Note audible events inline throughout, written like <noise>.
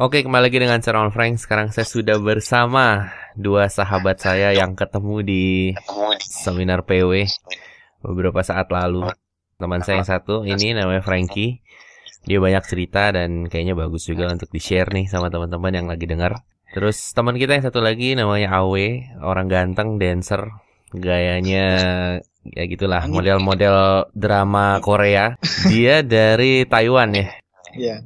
Oke, kembali lagi dengan Seron Frank. Sekarang saya sudah bersama dua sahabat saya yang ketemu di seminar PW beberapa saat lalu. Oh. Teman saya yang satu ini namanya Frankie. Dia banyak cerita dan kayaknya bagus juga untuk di-share nih sama teman-teman yang lagi dengar. Terus teman kita yang satu lagi namanya Awe, orang ganteng dancer, gayanya ya gitulah model-model drama Korea. Dia dari Taiwan ya. Iya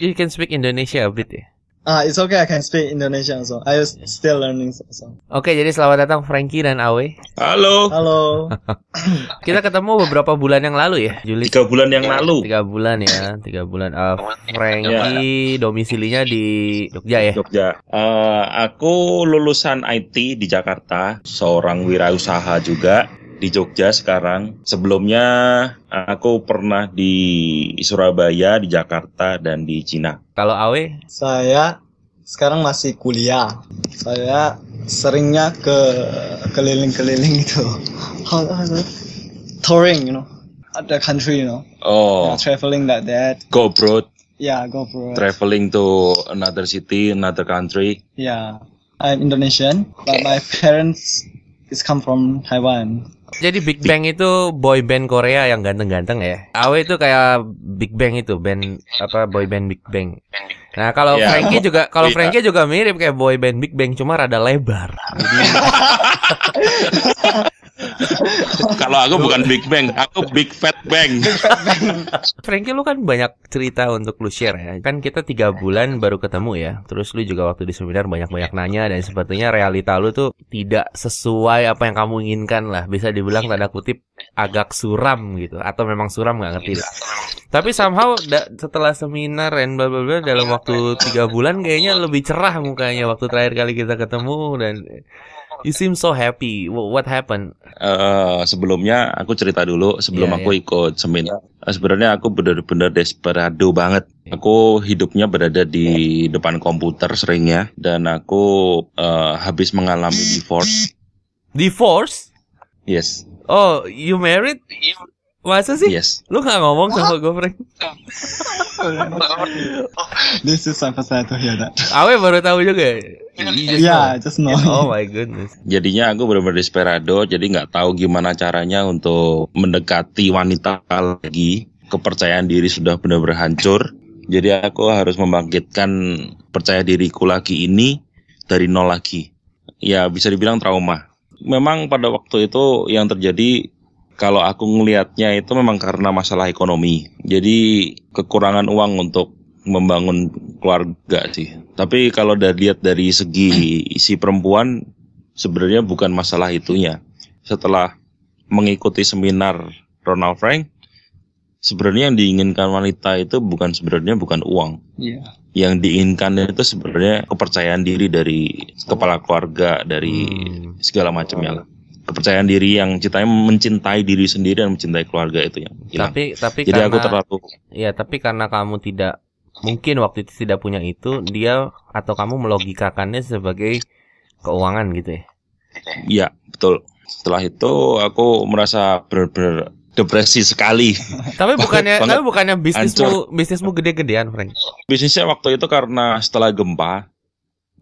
you can speak Indonesia a bit ya? Ah, uh, it's okay. I can speak Indonesian also. I was still learning so. Oke, okay, jadi selamat datang Frankie dan Awe. Halo. Halo. <laughs> Kita ketemu beberapa bulan yang lalu ya, Juli. Tiga bulan yang iya, lalu. Tiga bulan ya, tiga bulan. Uh, ah, Frankie iya. yeah. domisilinya di Jogja ya. Jogja. Uh, aku lulusan IT di Jakarta, seorang wirausaha juga di Jogja sekarang. Sebelumnya aku pernah di Surabaya, di Jakarta, dan di Cina. Kalau Awe? Saya sekarang masih kuliah. Saya seringnya ke keliling-keliling itu. Touring, you know. Other country, you know. Oh. Yeah, traveling like that. Go abroad. Yeah, go abroad. Traveling to another city, another country. Yeah. I'm Indonesian, okay. but my parents it's come from Taiwan. Jadi Big Bang itu boy band Korea yang ganteng-ganteng ya. Awe itu kayak Big Bang itu band apa boy band Big Bang. Nah kalau yeah. Frankie juga kalau yeah. Frankie juga mirip kayak boy band Big Bang cuma rada lebar. <laughs> Kalau aku bukan Big Bang, aku Big Fat Bang. Frankie lu kan banyak cerita untuk lu share ya. Kan kita tiga bulan baru ketemu ya. Terus lu juga waktu di seminar banyak-banyak nanya dan sepertinya realita lu tuh tidak sesuai apa yang kamu inginkan lah. Bisa dibilang tanda kutip agak suram gitu atau memang suram nggak ngerti. Lah. Tapi somehow setelah seminar dan bla bla dalam waktu tiga bulan kayaknya lebih cerah mukanya waktu terakhir kali kita ketemu dan You seem so happy. What happened? Uh, sebelumnya aku cerita dulu sebelum yeah, aku yeah. ikut seminar. Eh, sebenarnya aku benar-benar desperado banget. Iya. Aku hidupnya berada di depan komputer seringnya dan aku uh, habis mengalami divorce. Divorce? Yes. Oh, you married? Masa sih? Yes. Lu gak ngomong sama gue, Frank? <laughs> This is sampai saya tuh ya, Awe baru tahu juga ya? Iya, yeah, just know. <laughs> Oh my goodness. Jadinya aku benar-benar desperado, jadi nggak tahu gimana caranya untuk mendekati wanita lagi. Kepercayaan diri sudah benar-benar hancur. Jadi aku harus membangkitkan percaya diriku lagi ini dari nol lagi. Ya bisa dibilang trauma. Memang pada waktu itu yang terjadi kalau aku ngelihatnya itu memang karena masalah ekonomi. Jadi kekurangan uang untuk membangun keluarga sih. Tapi kalau dari lihat dari segi isi perempuan sebenarnya bukan masalah itunya. Setelah mengikuti seminar Ronald Frank, sebenarnya yang diinginkan wanita itu bukan sebenarnya bukan uang. Yeah. Yang diinginkan itu sebenarnya kepercayaan diri dari kepala keluarga, dari hmm. segala macamnya lah kepercayaan diri yang ceritanya mencintai diri sendiri dan mencintai keluarga itu yang hilang. Tapi tapi Jadi karena, aku terlalu Ya, tapi karena kamu tidak mungkin waktu itu tidak punya itu, dia atau kamu melogikakannya sebagai keuangan gitu ya. Iya, betul. Setelah itu aku merasa benar-benar depresi sekali. <laughs> Tapi bukannya tapi bukannya bisnismu bisnismu gede-gedean, Frank? Bisnisnya waktu itu karena setelah gempa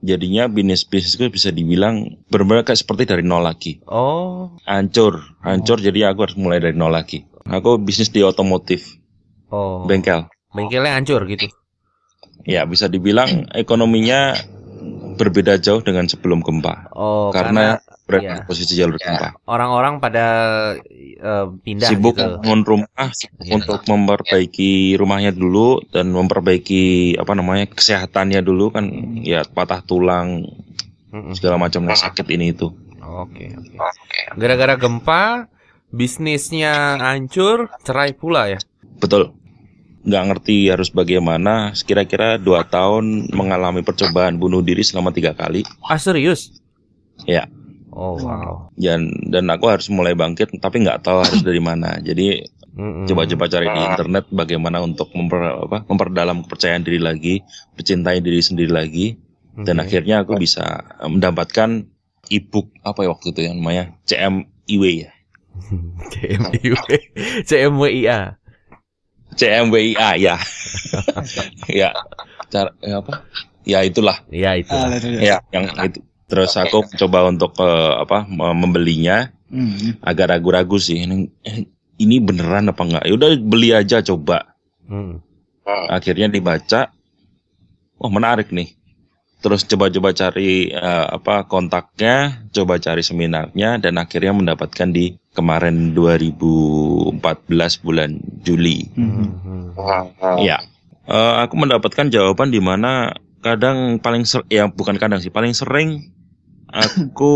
jadinya bisnis bisnis bisnisku bisa dibilang benar kayak seperti dari nol lagi. Oh. Hancur, hancur. Oh. Jadi aku harus mulai dari nol lagi. Aku bisnis di otomotif. Oh. Bengkel. Bengkelnya hancur gitu. Ya bisa dibilang ekonominya berbeda jauh dengan sebelum gempa. Oh. Karena, karena Iya. posisi jalur ya, tengah. Orang-orang pada uh, pindah sibuk gitu. rumah yeah. untuk memperbaiki rumahnya dulu dan memperbaiki apa namanya kesehatannya dulu kan mm. ya patah tulang Mm-mm. segala macam yang sakit ini itu. Oke. Okay, okay. Gara-gara gempa bisnisnya hancur, cerai pula ya. Betul. Gak ngerti harus bagaimana. Kira-kira dua tahun mengalami percobaan bunuh diri selama tiga kali. Ah serius? Ya Oh hmm. wow. Dan dan aku harus mulai bangkit, tapi nggak tahu harus dari mana. Jadi coba-coba cari di ah. internet bagaimana untuk memper, apa, memperdalam kepercayaan diri lagi, mencintai diri sendiri lagi, okay. dan akhirnya aku bisa eh, mendapatkan ebook apa ya waktu itu yang namanya CMIW ya. <laughs> CMIW, CMWIA. CMWIA ya. <laughs> ya. Cara ya apa? Ya itulah. Ya ah, itu. Ya yang itu Terus okay. aku coba untuk uh, apa membelinya hmm. agak ragu-ragu sih ini ini beneran apa enggak. Ya udah beli aja coba. Mm. Akhirnya dibaca, wah oh, menarik nih. Terus coba-coba cari uh, apa kontaknya, coba cari seminarnya dan akhirnya mendapatkan di kemarin 2014 bulan Juli. Hmm. Ya, uh, aku mendapatkan jawaban di mana kadang paling ser ya bukan kadang sih paling sering aku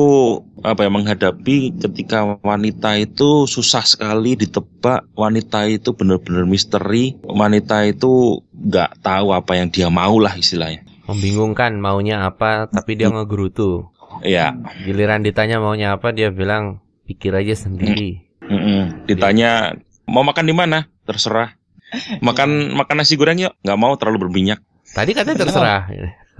apa ya menghadapi ketika wanita itu susah sekali ditebak wanita itu benar-benar misteri wanita itu nggak tahu apa yang dia mau lah istilahnya membingungkan maunya apa tapi dia ngegerutu ya giliran ditanya maunya apa dia bilang pikir aja sendiri mm -mm. ditanya mau makan di mana terserah <laughs> makan makan nasi goreng yuk nggak mau terlalu berminyak tadi katanya terserah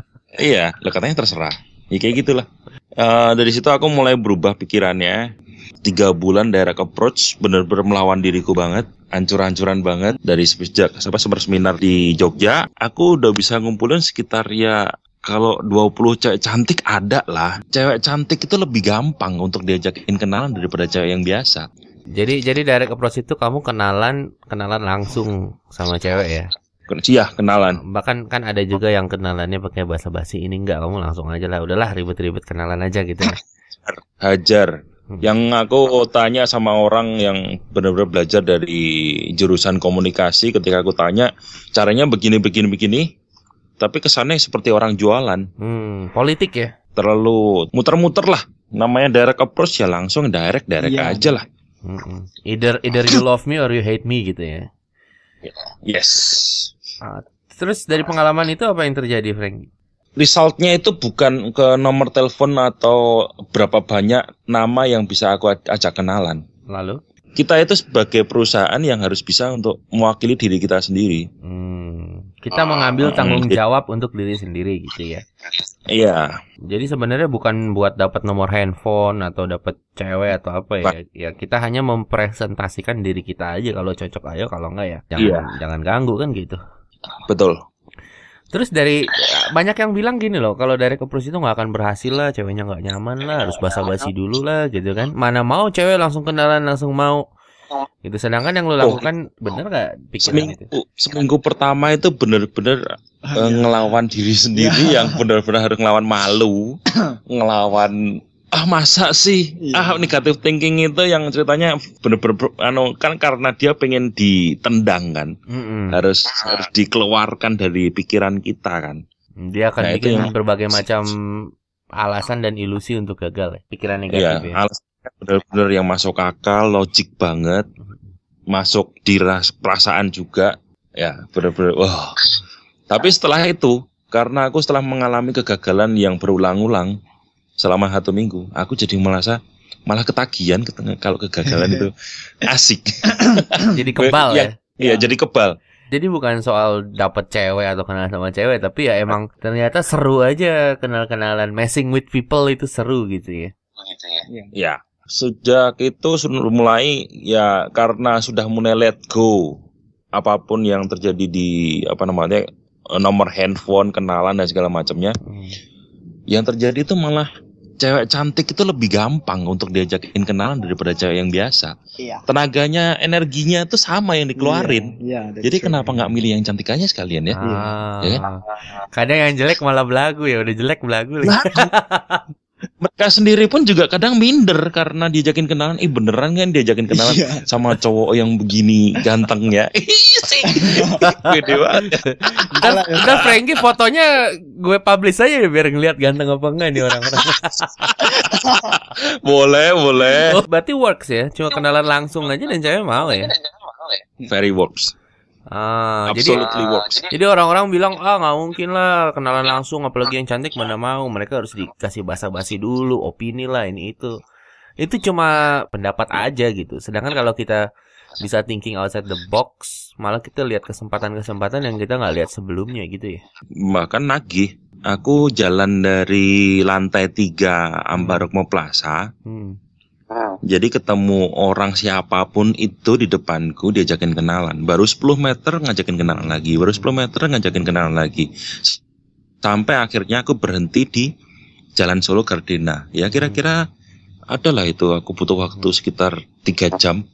<laughs> iya katanya terserah ya kayak gitulah Uh, dari situ aku mulai berubah pikirannya. Tiga bulan daerah approach bener-bener melawan diriku banget, ancur-ancuran banget dari sejak apa seminar di Jogja, aku udah bisa ngumpulin sekitar ya kalau 20 cewek cantik ada lah. Cewek cantik itu lebih gampang untuk diajakin kenalan daripada cewek yang biasa. Jadi jadi direct approach itu kamu kenalan kenalan langsung sama cewek ya? Iya, kenalan. Bahkan kan ada juga yang kenalannya pakai bahasa basi ini enggak kamu langsung aja lah udahlah ribet-ribet kenalan aja gitu ya. Hajar. Hmm. Yang aku tanya sama orang yang benar-benar belajar dari jurusan komunikasi ketika aku tanya caranya begini begini begini tapi kesannya seperti orang jualan. Hmm, politik ya. Terlalu muter-muter lah. Namanya direct approach ya langsung direct direct yeah. aja lah. Hmm, hmm. Either either you love me or you hate me gitu ya. Yes. Ah, terus dari pengalaman itu apa yang terjadi, Frank? Resultnya itu bukan ke nomor telepon atau berapa banyak nama yang bisa aku ajak kenalan. Lalu? Kita itu sebagai perusahaan yang harus bisa untuk mewakili diri kita sendiri. Hmm, kita mengambil ah. tanggung <laughs> jawab untuk diri sendiri gitu ya. Iya. Jadi sebenarnya bukan buat dapat nomor handphone atau dapat cewek atau apa ya. Ya kita hanya mempresentasikan diri kita aja kalau cocok ayo kalau enggak ya iya. jangan ya. jangan ganggu kan gitu. Betul. Terus dari banyak yang bilang gini loh, kalau dari keprus itu nggak akan berhasil lah, ceweknya nggak nyaman lah, harus basa-basi dulu lah, gitu kan? Mana mau cewek langsung kenalan langsung mau gitu sedangkan yang lo oh, lakukan oh. bener gak pikiran seminggu, itu seminggu pertama itu bener-bener eh, ngelawan diri sendiri iya. yang bener-bener harus ngelawan malu <coughs> ngelawan ah masa sih iya. ah negatif thinking itu yang ceritanya bener-bener anu kan karena dia pengen ditendang kan mm-hmm. harus ah. harus dikeluarkan dari pikiran kita kan dia akan nah, bikin yang... berbagai macam alasan dan ilusi untuk gagal ya, pikiran iya, negatif iya, ya alasan bener-bener yang masuk akal logik banget masuk di perasaan juga ya bener-bener wah tapi setelah itu karena aku setelah mengalami kegagalan yang berulang-ulang selama satu minggu aku jadi merasa malah ketagihan kalau kegagalan <laughs> itu asik <coughs> jadi kebal iya, ya, Iya, ya jadi kebal jadi bukan soal dapet cewek atau kenal sama cewek tapi ya emang ternyata seru aja kenal-kenalan messing with people itu seru gitu ya gitu ya ya sejak itu mulai ya karena sudah mulai let go apapun yang terjadi di apa namanya nomor handphone kenalan dan segala macamnya hmm. yang terjadi itu malah cewek cantik itu lebih gampang untuk diajakin kenalan daripada cewek yang biasa. Iya. Tenaganya, energinya itu sama yang dikeluarin. Iya, iya, Jadi true. kenapa nggak milih yang cantik aja sekalian ya? Ah, ya Kadang yang jelek malah belagu ya, udah jelek belagu <laughs> mereka sendiri pun juga kadang minder karena diajakin kenalan eh beneran kan diajakin kenalan yeah. sama cowok yang begini ganteng ya <laughs> <laughs> gede banget Udah ya. Frankie fotonya gue publish aja biar ngeliat ganteng apa enggak nih orang-orang <laughs> boleh boleh oh, berarti works ya cuma iya, kenalan langsung aja dan cewek mau ya, iya, ya. very works Ah, jadi, ah, works. Jadi orang-orang bilang ah nggak mungkin lah kenalan langsung apalagi yang cantik mana mau mereka harus dikasih basa-basi dulu opini lah ini itu itu cuma pendapat aja gitu. Sedangkan kalau kita bisa thinking outside the box malah kita lihat kesempatan-kesempatan yang kita nggak lihat sebelumnya gitu ya. Bahkan nagih aku jalan dari lantai tiga Ambarukmo Plaza hmm. Jadi ketemu orang siapapun itu di depanku diajakin kenalan. Baru 10 meter ngajakin kenalan lagi. Baru 10 meter ngajakin kenalan lagi. Sampai akhirnya aku berhenti di Jalan Solo Gardena. Ya kira-kira adalah itu aku butuh waktu sekitar 3 jam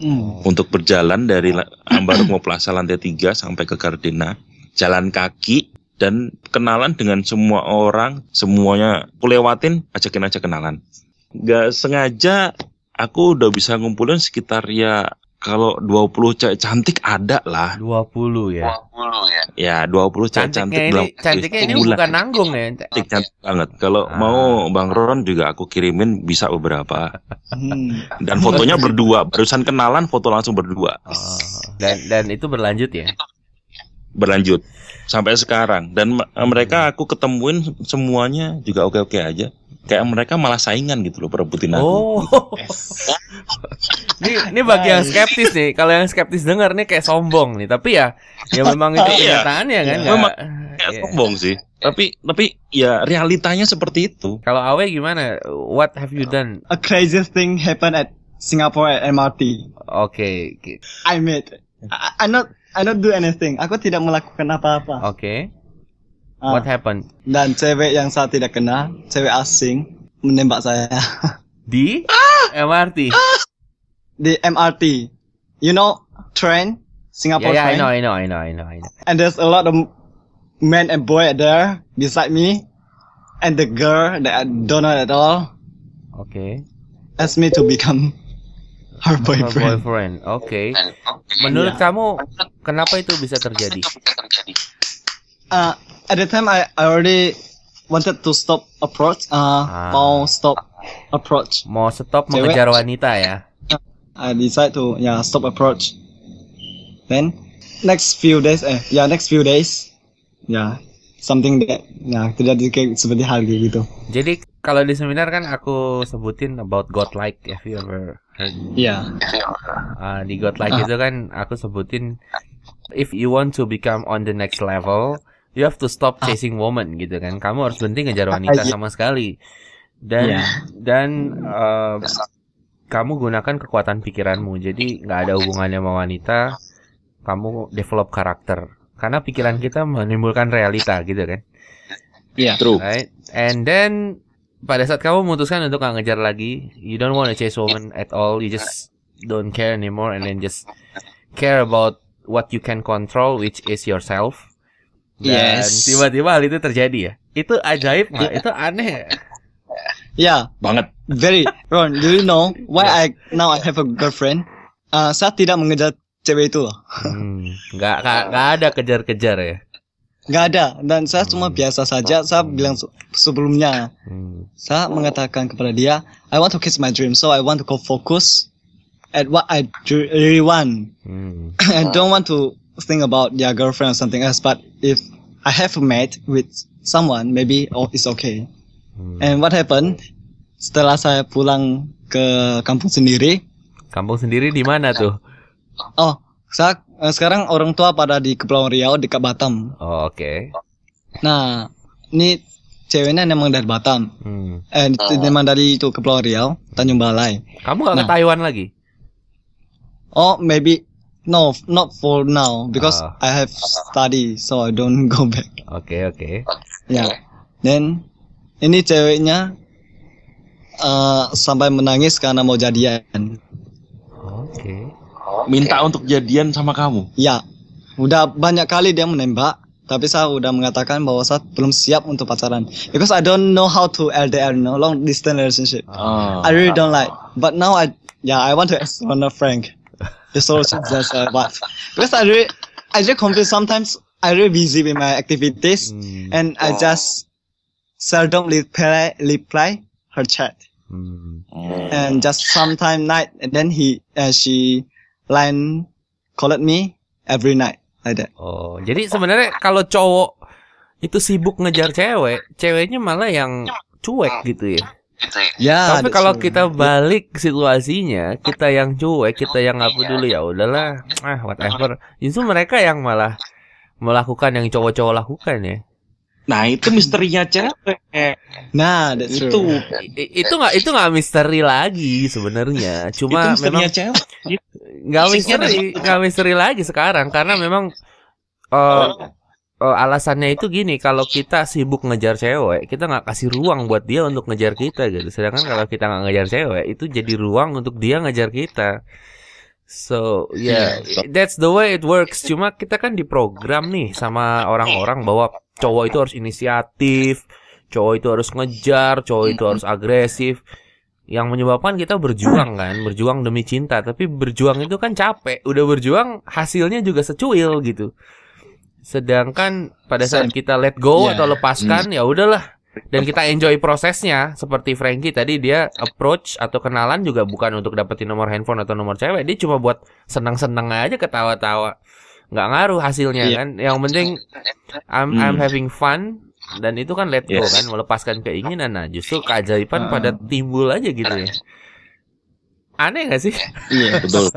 hmm. untuk berjalan dari Ambarukmo <clears throat> Plaza lantai 3 sampai ke Gardena. Jalan kaki dan kenalan dengan semua orang, semuanya kulewatin ajakin aja kenalan nggak sengaja aku udah bisa ngumpulin sekitar ya kalau 20 cewek cantik ada lah. 20 ya. 20 ya. Ya, 20 cewek cantiknya cantik. Ini, belum, cantiknya ini bulan. bukan nanggung ya. Cantik cantik banget. Kalau ah. mau Bang Ron juga aku kirimin bisa beberapa. Hmm. Dan fotonya berdua, barusan kenalan foto langsung berdua. Oh. Dan dan itu berlanjut ya. Berlanjut sampai sekarang dan mereka aku ketemuin semuanya juga oke-oke aja kayak mereka malah saingan gitu loh perebutin aku. Oh. Gitu. <laughs> ini ini bagi yang skeptis nih. Kalau yang skeptis dengar nih kayak sombong nih, tapi ya ya memang itu iya. kenyataannya kan. Iya. Memang iya. kayak sombong sih. Tapi tapi ya realitanya seperti itu. Kalau Awe gimana? What have you done? A crazy thing happened at Singapore at MRT. Oke. Okay. I made I, I not I not do anything. Aku tidak melakukan apa-apa. Oke. Okay. Ah. What happened? Dan cewek yang saya tidak kenal, cewek asing, menembak saya. <laughs> Di ah! MRT. Ah! Di MRT. You know train Singapore yeah, yeah, train. Yeah, I know, I know, I know, I know, And there's a lot of men and boy there beside me, and the girl that I don't know at all. Okay. Asked me to become her boyfriend. Her boyfriend. Okay. Menurut yeah. kamu kenapa itu bisa terjadi? Uh, at the time I, I already wanted to stop approach. Uh, ah. mau stop approach. Mau stop Cewek. mengejar wanita ya. I decide to yeah stop approach. Then next few days eh ya yeah, next few days ya yeah, something that ya yeah, terjadi kayak seperti hal gitu. Jadi kalau di seminar kan aku sebutin about godlike ya you ever Yeah. Ya. Uh, di godlike uh. Ah. itu kan aku sebutin if you want to become on the next level you have to stop ah. chasing woman gitu kan kamu harus berhenti ngejar ah, wanita iya. sama sekali dan yeah. dan uh, kamu gunakan kekuatan pikiranmu jadi nggak ada hubungannya sama wanita kamu develop karakter karena pikiran kita menimbulkan realita gitu kan Iya, yeah, true. Right? And then pada saat kamu memutuskan untuk nggak ngejar lagi, you don't want to chase woman at all. You just don't care anymore, and then just care about what you can control, which is yourself. Dan yes. tiba-tiba hal itu terjadi ya. Itu ajaib nggak? Yeah. Itu aneh. Yeah. Ya. Banget. Very. Ron, do you know why yeah. I now I have a girlfriend? Uh, saya tidak mengejar cewek itu loh. Hmm, Gak, gak ada kejar-kejar ya. Nggak ada. Dan saya hmm. cuma biasa saja. Saya hmm. bilang sebelumnya, hmm. saya mengatakan kepada dia, I want to kiss my dream, so I want to go focus at what I really want. Hmm. <laughs> I don't want to think about their girlfriend or something else. But if I have a mate with someone, maybe oh, it's okay. Hmm. And what happened? Setelah saya pulang ke kampung sendiri. Kampung sendiri di mana iya. tuh? Oh, saya eh, sekarang orang tua pada di Kepulauan Riau dekat Batam. Oh, oke. Okay. Nah, ini ceweknya memang dari Batam. Hmm. Eh, memang dari itu Kepulauan Riau, Tanjung Balai. Kamu gak nah, ke Taiwan lagi? Oh, maybe No, not for now because uh. I have study, so I don't <laughs> go back. Oke okay, oke. Okay. Ya. Yeah. Dan ini ceweknya uh, sampai menangis karena mau jadian. Oke. Okay. Minta untuk jadian sama kamu? Ya. Udah banyak kali dia menembak, tapi saya udah mengatakan bahwa saya belum siap untuk pacaran. Because I don't know how to LDR, no long distance relationship. Oh. I really don't like. But now I, yeah, I want to ask Ronald Frank the sources just I watch. Because I really, I just confused sometimes I really busy with my activities mm. and I just seldom reply, reply her chat. Mm. And just sometime night and then he uh, she line called me every night like that. Oh, jadi sebenarnya kalau cowok itu sibuk ngejar cewek, ceweknya malah yang cuek gitu ya. Gitu ya. ya. Tapi kalau kita balik situasinya, kita yang cuek, kita yang ngapu iya, dulu ya udahlah, ah whatever. Justru mereka yang malah melakukan yang cowok-cowok lakukan ya. Nah itu misterinya cewek. Nah that's true. itu itu nggak itu nggak misteri lagi sebenarnya. Cuma itu memang nggak misteri nggak misteri lagi sekarang karena memang uh, uh, alasannya itu gini kalau kita sibuk ngejar cewek kita nggak kasih ruang buat dia untuk ngejar kita gitu sedangkan kalau kita nggak ngejar cewek itu jadi ruang untuk dia ngejar kita so yeah iya, that's the way it works cuma kita kan diprogram nih sama orang-orang bahwa cowok itu harus inisiatif cowok itu harus ngejar cowok itu harus agresif yang menyebabkan kita berjuang kan berjuang demi cinta tapi berjuang itu kan capek udah berjuang hasilnya juga secuil gitu Sedangkan pada saat kita let go yeah. atau iya, iya. lepaskan mm. ya udahlah dan kita enjoy prosesnya seperti Frankie tadi dia approach atau kenalan juga bukan untuk dapetin nomor handphone atau nomor cewek dia cuma buat senang-senang aja ketawa-tawa nggak ngaruh hasilnya yeah. kan yang penting I'm hmm. I'm having fun dan itu kan let go yes. kan melepaskan keinginan nah justru keajaiban uh. pada timbul aja gitu ya aneh gak sih iya yeah, betul <laughs>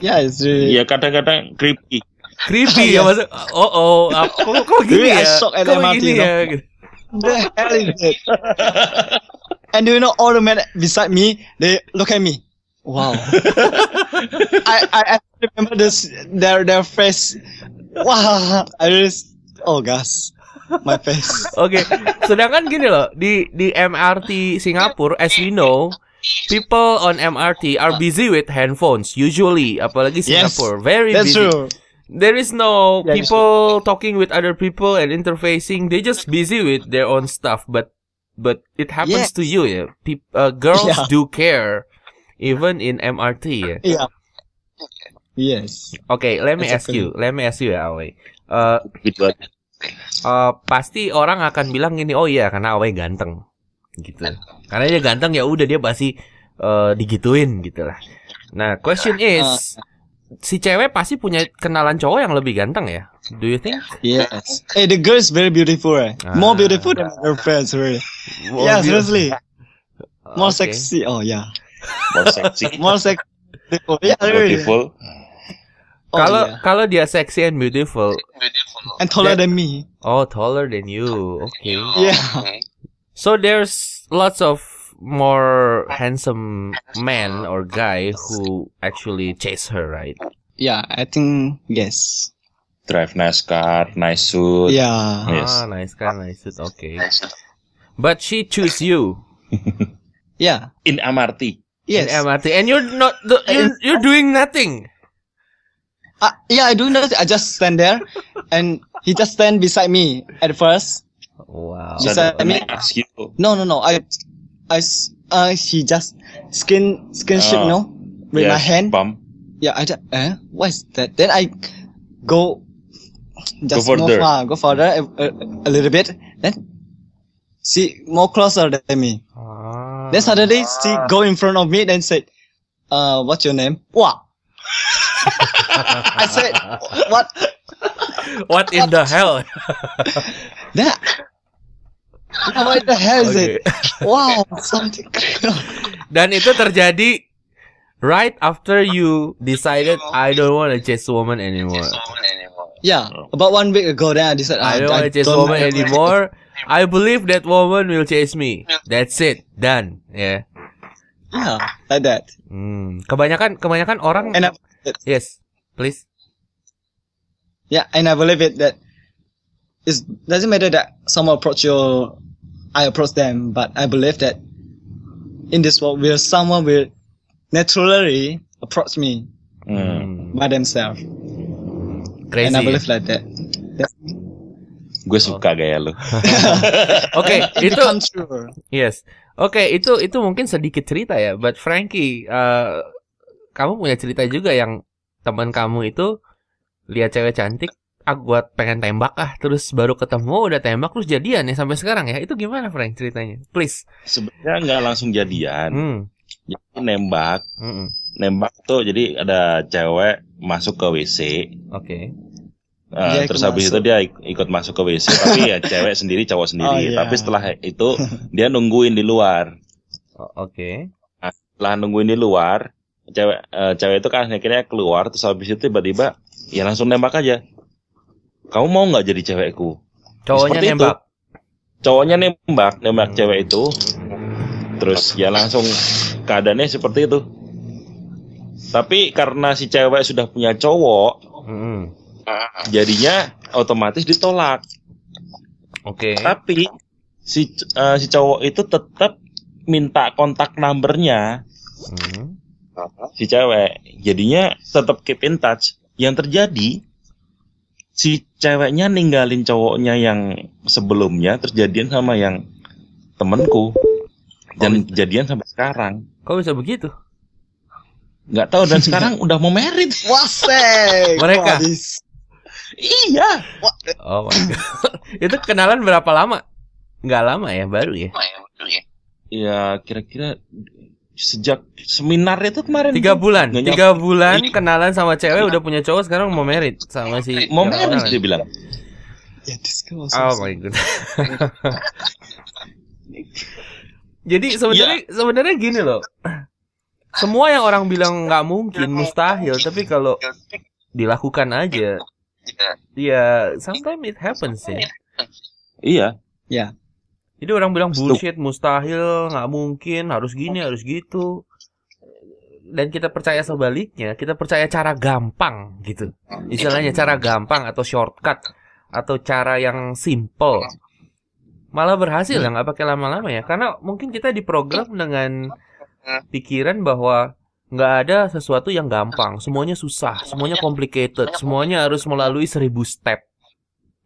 ya yeah, really... yeah, kadang-kadang creepy creepy iya. ya maksud oh oh aku <laughs> kok gini ya, ya? kok gini ya gitu. the hell is it <laughs> and do you know all the men beside me they look at me wow <laughs> I, I I remember this their their face wow I just oh gosh my face oke okay. sedangkan gini loh di di MRT Singapura as we know people on MRT are busy with handphones usually apalagi Singapore yes, very that's busy true. There is no yeah, people talking with other people and interfacing. They just busy with their own stuff. But but it happens yeah. to you. Yeah, Pe uh, girls yeah. do care, even in MRT. Yeah. yeah. Yes. Okay, let me exactly. ask you. Let me ask you ya, Awe. Uh, uh, pasti orang akan bilang ini, oh iya karena Awe ganteng, gitu. Karena dia ganteng ya udah dia pasti uh, digituin gitulah. Nah, question uh, is, si cewek pasti punya kenalan cowok yang lebih ganteng ya? Do you think? Yes. Hey, the girl is very beautiful. Eh? Ah. More beautiful than her friends, really. More yeah, beautiful. seriously. More okay. sexy. Oh yeah. More sexy. <laughs> More sexy. Yeah, beautiful. Oh, kalau oh, yeah. kalau dia sexy and beautiful. And taller that, than me. Oh, taller than you. Okay. Yeah. So there's lots of more handsome man or guy who actually chase her, right? Yeah, I think yes. Drive nice car, nice suit. Yeah. Ah, yes. Ah, nice car, nice suit. Okay. But she choose you. <laughs> yeah. In MRT. Yes. In MRT, and you're not the, uh, you're, you're doing nothing. Uh, yeah, I do nothing. I just stand there, <laughs> and he just stand beside me at first. Wow. Beside me. Ask you. No, no, no. I I, uh, he just skin, skin uh, no? With yes, my hand. bum. Yeah, I just, eh? What is that? Then I go, just go further, far, ah, go further a, a, a, little bit. Then see more closer than me. Ah. Then suddenly she go in front of me and said, uh, what's your name? What? <laughs> I said, what? What in what? the <laughs> hell? then What the has okay. it? <laughs> Wow, something Dan itu terjadi right after you decided I don't want to chase woman anymore. Yeah, about one week ago then I decided I don't want to chase woman anymore. I believe that woman will chase me. That's it. Done. Yeah. Yeah, like that. Hmm. Kebanyakan kebanyakan orang And I, Yes, please. Yeah, and I believe it that it doesn't matter that someone approach you, I approach them, but I believe that in this world, will someone will naturally approach me mm. by themselves. Crazy. And I believe like that. That's gue suka oh. gaya lu. Oke, <laughs> okay, itu Yes. Oke, okay, itu itu mungkin sedikit cerita ya, but Frankie, uh, kamu punya cerita juga yang teman kamu itu lihat cewek cantik aku ah, buat pengen tembak ah terus baru ketemu oh, udah tembak terus jadian ya sampai sekarang ya itu gimana Frank ceritanya please sebenarnya nggak langsung jadian hmm. jadi nembak hmm. nembak tuh jadi ada cewek masuk ke WC oke okay. Uh, terus habis itu dia ikut masuk ke WC tapi ya <laughs> cewek sendiri cowok sendiri oh, yeah. tapi setelah itu <laughs> dia nungguin di luar oh, oke okay. nah, setelah nungguin di luar cewek uh, cewek itu kan akhirnya keluar terus habis itu tiba-tiba ya langsung nembak aja kamu mau nggak jadi cewekku cowoknya Seperti nembak itu. cowoknya nembak nembak hmm. cewek itu terus ya langsung keadaannya seperti itu tapi karena si cewek sudah punya cowok hmm. jadinya otomatis ditolak oke okay. tapi si uh, si cowok itu tetap minta kontak numbernya hmm. si cewek jadinya tetap keep in touch yang terjadi si ceweknya ninggalin cowoknya yang sebelumnya terjadian sama yang temenku dan oh, kejadian sampai sekarang kok bisa begitu nggak tahu dan sekarang udah mau merit <laughs> wah mereka iya Wah. oh my god <laughs> itu kenalan berapa lama nggak lama ya baru ya ya, ya. Iya, kira-kira sejak seminar itu kemarin tiga bulan tiga bulan kenalan sama cewek udah punya cowok sekarang mau merit sama si mau merit dia bilang ya oh my god <laughs> jadi sebenarnya ya. sebenarnya gini loh semua yang orang bilang nggak mungkin mustahil tapi kalau dilakukan aja ya, ya sometimes it happens iya. ya iya yeah. Jadi orang bilang bullshit, mustahil, nggak mungkin, harus gini, harus gitu. Dan kita percaya sebaliknya, kita percaya cara gampang gitu. Istilahnya cara gampang atau shortcut atau cara yang simple. Malah berhasil ya hmm. nggak pakai lama-lama ya, karena mungkin kita diprogram hmm. dengan pikiran bahwa nggak ada sesuatu yang gampang, semuanya susah, semuanya complicated, semuanya harus melalui seribu step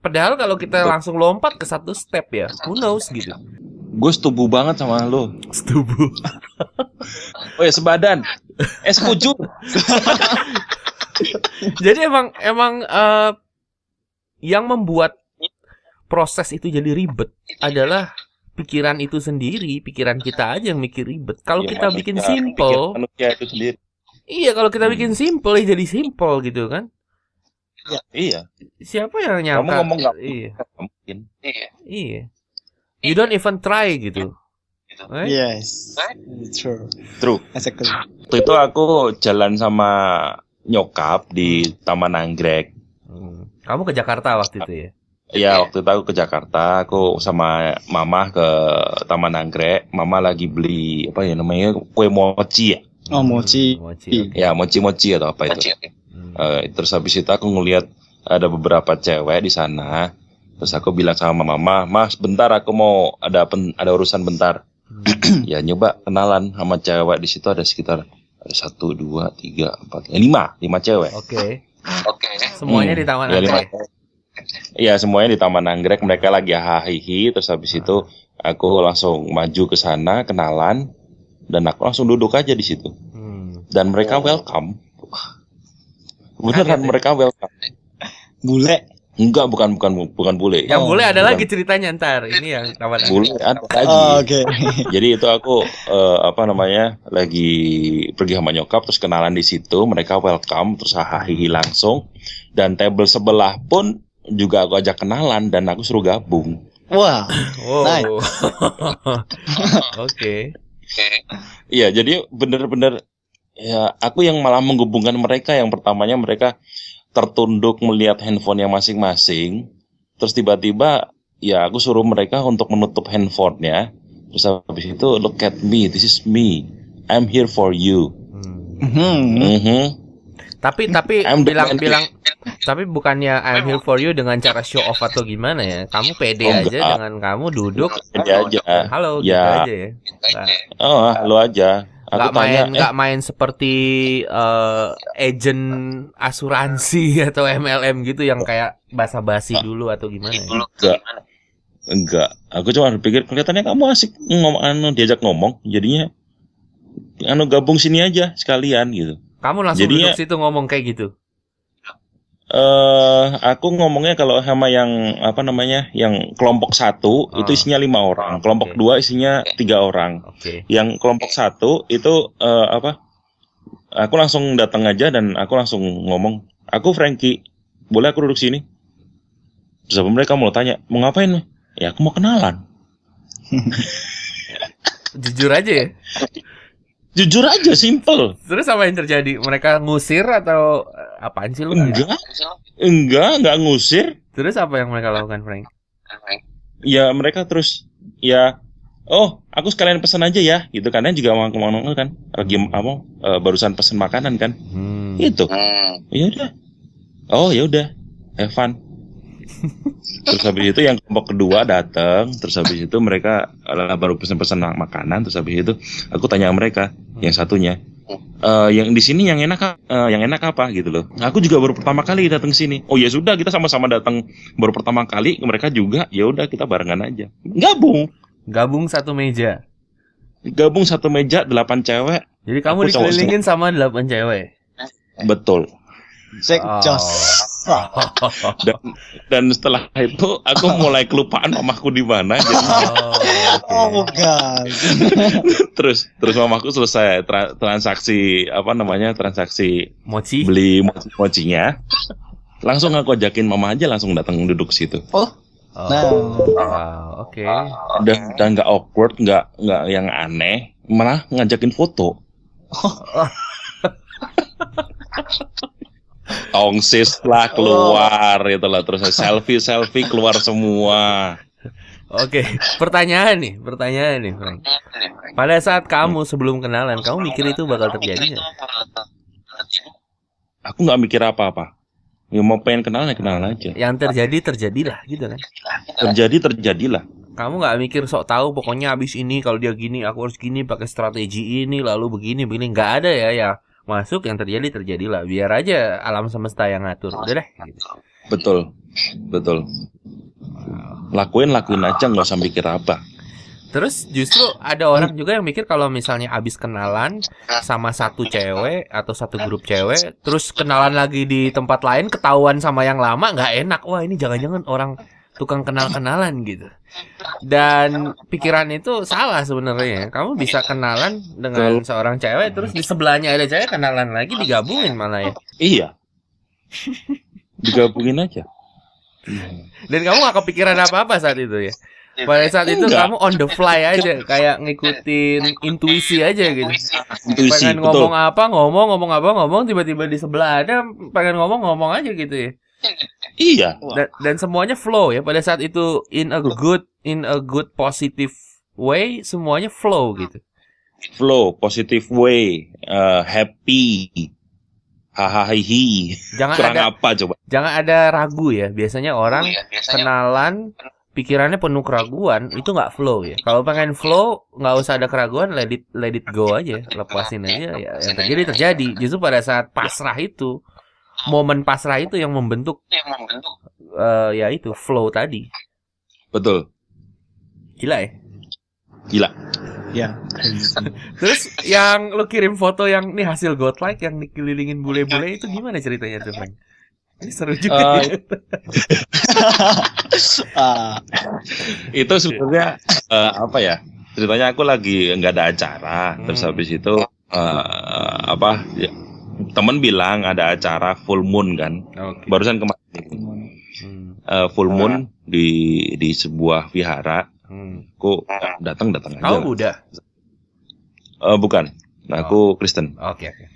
Padahal kalau kita langsung lompat ke satu step ya, who knows gitu. Gue setubu banget sama lo. Setubu. <laughs> oh ya sebadan. Eh setuju. <laughs> jadi emang emang uh, yang membuat proses itu jadi ribet adalah pikiran itu sendiri, pikiran kita aja yang mikir ribet. Kalau ya, kita bikin simple, Iya, kalau kita hmm. bikin simple ya jadi simple gitu kan. Iya. iya. Siapa yang nyangka? Kamu ngomong nggak iya. mungkin. Iya. Iya. You don't even try gitu. Iya. gitu. Right? Yes. True. True. Exactly. Waktu itu aku jalan sama nyokap di Taman Anggrek. Hmm. Kamu ke Jakarta waktu itu ya? Iya, yeah. waktu itu aku ke Jakarta, aku sama mama ke Taman Anggrek. Mama lagi beli apa ya namanya kue mochi ya? Oh mochi. Hmm, mochi okay. Ya mochi mochi atau apa mochi, itu? Uh, terus habis itu aku ngeliat ada beberapa cewek di sana. Terus aku bilang sama mama, mas bentar aku mau ada pen, ada urusan bentar. Hmm. <clears throat> ya nyoba kenalan sama cewek di situ ada sekitar ada satu dua tiga empat eh, lima lima cewek. Oke. Okay. Oke. Okay. Semuanya hmm. di taman ya, anggrek. Iya semuanya di taman anggrek mereka lagi hahihi terus habis hmm. itu aku langsung maju ke sana kenalan dan aku langsung duduk aja di situ. Hmm. Dan mereka welcome. Beneran Kaget, ya. mereka welcome. Bule. Enggak, bukan bukan bukan bule. Yang oh, bule ada bukan. lagi ceritanya ntar. Ini yang tawar Bule ada lagi. Oh, Okay. <laughs> Jadi itu aku uh, apa namanya lagi pergi sama nyokap terus kenalan di situ, mereka welcome terus hahihi langsung dan table sebelah pun juga aku ajak kenalan dan aku suruh gabung. Wah. Wow. Nice. <laughs> Oke. okay. Iya, jadi bener-bener ya aku yang malah menghubungkan mereka yang pertamanya mereka tertunduk melihat handphone yang masing-masing terus tiba-tiba ya aku suruh mereka untuk menutup handphonenya terus habis itu look at me this is me I'm here for you mm -hmm. Mm -hmm. tapi tapi bilang-bilang tapi bukannya I'm here for you dengan cara show off atau gimana ya kamu pede oh, aja enggak. dengan kamu duduk pede aja halo gitu ya. gitu aja ya nah. oh lo aja Aku gak tanya, main eh, main seperti uh, agent asuransi <laughs> atau MLM gitu yang kayak basa-basi dulu atau gimana? Ya? Enggak. Enggak. Aku cuma berpikir kelihatannya kamu asik ngomong anu diajak ngomong, jadinya anu gabung sini aja sekalian gitu. Kamu langsung jadinya, duduk situ ngomong kayak gitu uh, aku ngomongnya kalau sama yang apa namanya yang kelompok satu ah. itu isinya lima orang kelompok okay. dua isinya tiga orang okay. yang kelompok satu itu uh, apa aku langsung datang aja dan aku langsung ngomong aku Frankie boleh aku duduk sini sebelum mereka mau tanya mau ngapain ya aku mau kenalan <laughs> jujur aja ya jujur aja simple terus apa yang terjadi mereka ngusir atau Apaan sih lu? Enggak. Enggak, enggak ngusir. Terus apa yang mereka lakukan, Frank? Ya, mereka terus ya Oh, aku sekalian pesan aja ya, gitu kan? Dan juga mau kemana kan? Lagi hmm. apa? E, barusan pesan makanan kan? Hmm. Itu. Hmm. Ya udah. Oh ya udah. Evan. <laughs> terus habis itu yang kelompok kedua datang, terus habis itu mereka baru pesan-pesan makanan, terus habis itu aku tanya mereka, yang satunya uh, yang di sini yang enak uh, yang enak apa gitu loh. Aku juga baru pertama kali datang ke sini. Oh ya sudah kita sama-sama datang baru pertama kali, mereka juga ya udah kita barengan aja. Gabung. Gabung satu meja. Gabung satu meja delapan cewek. Jadi kamu dikelilingin sama delapan cewek. Betul. Sekjos. Oh dan, dan setelah itu aku mulai kelupaan mamahku di mana jadi oh, oh god <laughs> terus terus mamahku selesai tra transaksi apa namanya transaksi mochi beli mochi mochinya langsung aku ajakin mama aja langsung datang duduk situ oh Oh, nah, wow, oke. Okay. Dan dan nggak awkward, nggak nggak yang aneh, malah ngajakin foto. Oh. <laughs> tongsis lah oh. keluar oh. gitu lah terus selfie selfie keluar semua Oke, pertanyaan nih, pertanyaan nih, Frank. Pada saat kamu sebelum kenalan, kamu mikir itu bakal terjadi ya? Aku nggak mikir apa-apa. Ya mau pengen kenalan ya kenalan aja. Yang terjadi terjadilah gitu kan. Terjadi terjadilah. Kamu nggak mikir sok tahu pokoknya abis ini kalau dia gini aku harus gini pakai strategi ini lalu begini begini nggak ada ya ya masuk yang terjadi terjadilah biar aja alam semesta yang ngatur udah deh gitu. betul betul lakuin lakuin aja nggak usah mikir apa Terus justru ada orang juga yang mikir kalau misalnya abis kenalan sama satu cewek atau satu grup cewek, terus kenalan lagi di tempat lain ketahuan sama yang lama nggak enak. Wah ini jangan-jangan orang tukang kenal-kenalan gitu. Dan pikiran itu salah sebenarnya. Kamu bisa kenalan dengan seorang cewek terus di sebelahnya ada cewek kenalan lagi digabungin malah ya. Iya. digabungin aja. Dan kamu gak kepikiran apa-apa saat itu ya. Pada saat itu Enggak. kamu on the fly aja kayak ngikutin intuisi aja gitu. Intuisi, pengen betul. ngomong apa, ngomong, ngomong apa, ngomong tiba-tiba di sebelah ada pengen ngomong, ngomong aja gitu ya iya. Dan, dan semuanya flow ya pada saat itu in a good in a good positive way semuanya flow hmm. gitu. Flow, positive way, uh, happy. Hahaha. Jangan ada apa coba. Jangan ada ragu ya. Biasanya oh orang oh, iya. biasanya... kenalan pikirannya penuh keraguan itu nggak flow ya kalau pengen flow nggak usah ada keraguan let it let it go aja lepasin aja ya yang terjadi terjadi justru pada saat pasrah itu momen pasrah itu yang membentuk yang membentuk uh, ya itu flow tadi. Betul. Gila ya? Gila. Ya. <laughs> Terus yang lu kirim foto yang ini hasil got like yang dikelilingin bule-bule itu gimana ceritanya tuh, Bang? Ini seru juga. Uh, ya. uh, <laughs> itu sebenarnya uh, apa ya? Ceritanya aku lagi nggak ada acara, hmm. terus habis itu uh, apa? Ya, temen bilang ada acara full moon kan okay. barusan kemarin hmm. uh, full moon nah. di di sebuah vihara hmm. aku eh, datang datang aja oh udah uh, bukan nah, aku oh. Kristen oke okay, okay.